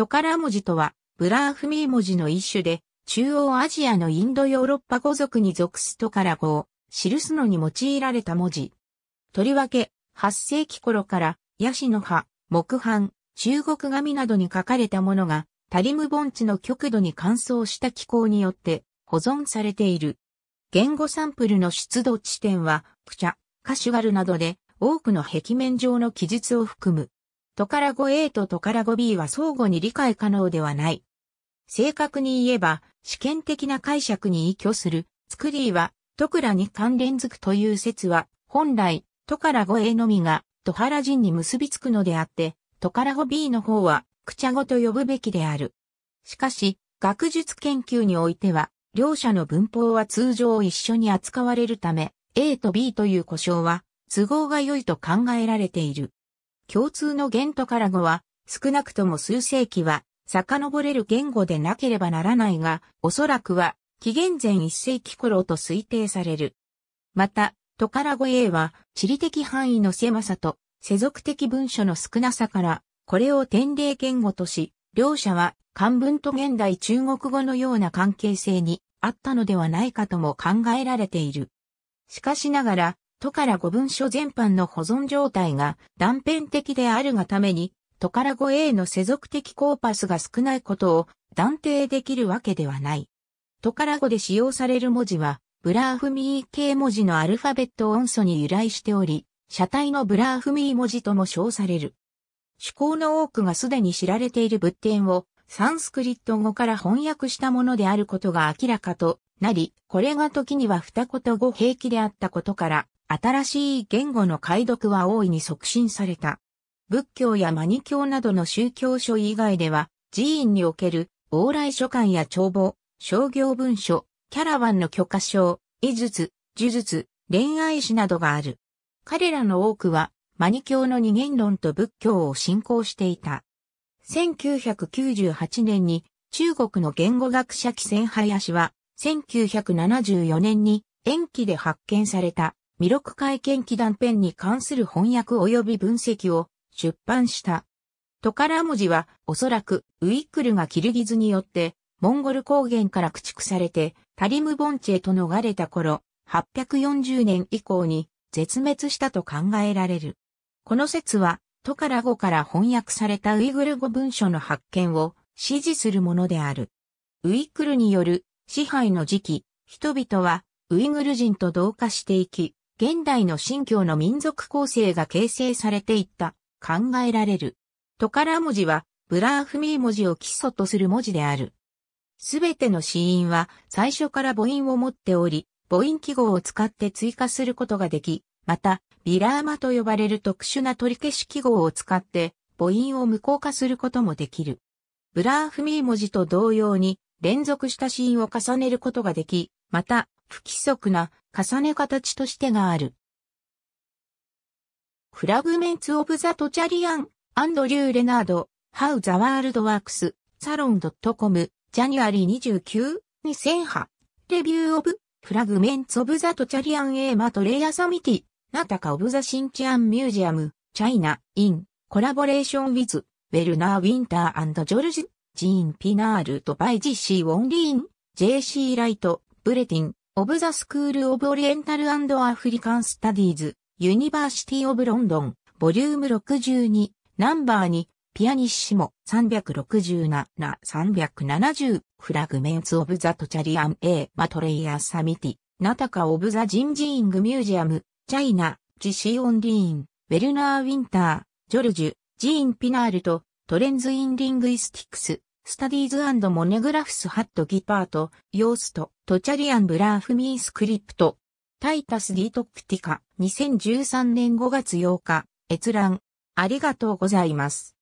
トカラ文字とは、ブラーフミー文字の一種で、中央アジアのインドヨーロッパ語族に属すトカラ語を記すのに用いられた文字。とりわけ、8世紀頃から、ヤシの葉、木版、中国紙などに書かれたものが、タリム盆地の極度に乾燥した気候によって保存されている。言語サンプルの出土地点は、クチャ、カシュガルなどで多くの壁面上の記述を含む。トカラ語 A とトカラ語 B は相互に理解可能ではない。正確に言えば、試験的な解釈に依拠する、作りは、トクラに関連づくという説は、本来、トカラ語 A のみが、トハラ人に結びつくのであって、トカラ語 B の方は、クチャ語と呼ぶべきである。しかし、学術研究においては、両者の文法は通常一緒に扱われるため、A と B という故障は、都合が良いと考えられている。共通の言とから語は、少なくとも数世紀は、遡れる言語でなければならないが、おそらくは、紀元前1世紀頃と推定される。また、トカラ語 A は、地理的範囲の狭さと、世俗的文書の少なさから、これを典例言語とし、両者は漢文と現代中国語のような関係性にあったのではないかとも考えられている。しかしながら、トから語文書全般の保存状態が断片的であるがために、トから語 A の世俗的コーパスが少ないことを断定できるわけではない。トから語で使用される文字は、ブラーフミー系文字のアルファベット音素に由来しており、車体のブラーフミー文字とも称される。趣向の多くがすでに知られている仏典をサンスクリット語から翻訳したものであることが明らかとなり、これが時には二言語平気であったことから、新しい言語の解読は大いに促進された。仏教やマニ教などの宗教書以外では、寺院における往来書簡や帳簿、商業文書、キャラワンの許可証、遺術、呪術、恋愛史などがある。彼らの多くは、マニ教の二元論と仏教を信仰していた。1998年に中国の言語学者紀仙林は、1974年に延期で発見された弥勒会見記断片に関する翻訳及び分析を出版した。トカラ文字はおそらくウイックルがキルギズによってモンゴル高原から駆逐されてタリムボンチと逃れた頃840年以降に絶滅したと考えられる。この説はトカラ語から翻訳されたウイグル語文書の発見を支持するものである。ウイックルによる支配の時期、人々はウイグル人と同化していき、現代の新教の民族構成が形成されていった、考えられる。トカラ文字は、ブラーフミー文字を基礎とする文字である。すべての子音は最初から母音を持っており、母音記号を使って追加することができ、また、ビラーマと呼ばれる特殊な取り消し記号を使って、母音を無効化することもできる。ブラーフミー文字と同様に、連続した子音を重ねることができ、また、不規則な重ね形としてがある。フラグメンツ・オブ・ザ・トチャリアン、アンドリュー・レナード、ハウ・ザ・ワールド・ワークス、サロン・ドット・コム、ジャニュアリー29、2008、レビュー・オブ、フラグメンツ・オブ・ザ・トチャリアン・エーマト・レイヤ・サミティ、ナタカ・オブ・ザ・シンチアン・ミュージアム、チャイナ・イン、コラボレーション・ウィズ、ウェルナー・ウィンター・アンド・ジョルジ、ジーン・ピナールド・バイジシー・ウォン・リーン、JC ライト、ブレティン、オブザスクールオブオリエンタルアフリカンスタディーズ、ユニバーシティオブロンドン、ボリューム62、ナンバー2、ピアニッシモ、367、370、フラグメンツオブザトチャリアン A、マトレイヤー・サミティ、ナタカオブザジンジーングミュージアム、チャイナ、ジシオンリーン、ウェルナーウィンター、ジョルジュ、ジーンピナールと、トレンズインリングイスティックス、スタディーズモネグラフスハットギパート、ヨースト、トチャリアンブラーフミースクリプト、タイタスディトプティカ、2013年5月8日、閲覧、ありがとうございます。